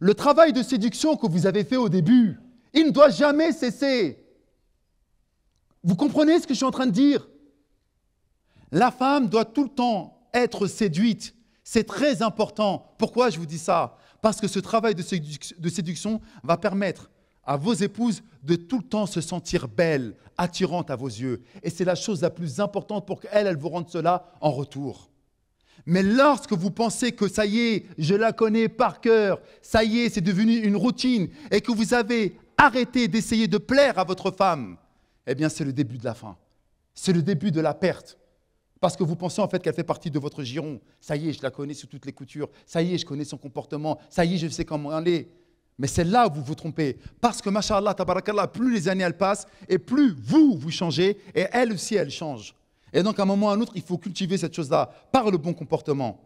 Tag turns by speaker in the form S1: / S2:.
S1: Le travail de séduction que vous avez fait au début, il ne doit jamais cesser. Vous comprenez ce que je suis en train de dire La femme doit tout le temps être séduite. C'est très important. Pourquoi je vous dis ça Parce que ce travail de, séduction, va permettre à vos épouses de tout le temps se sentir belles, attirantes à vos yeux. Et c'est la chose la plus importante pour qu'elles, vous rendent cela en retour. Mais lorsque vous pensez que ça y est, je la connais par cœur, ça y est, c'est devenu une routine, et que vous avez arrêté d'essayer de plaire à votre femme, eh bien c'est le début de la fin. C'est le début de la perte. Parce que vous pensez en fait qu'elle fait partie de votre giron. Ça y est, je la connais sous toutes les coutures. Ça y est, je connais son comportement. Ça y est, je sais comment elle est. Mais c'est là où vous vous trompez. Parce que, mashallah, tabarakallah, plus les années elles passent, et plus vous, vous changez, et elle aussi, elle change. Et donc, à un moment ou à un autre, il faut cultiver cette chose-là par le bon comportement,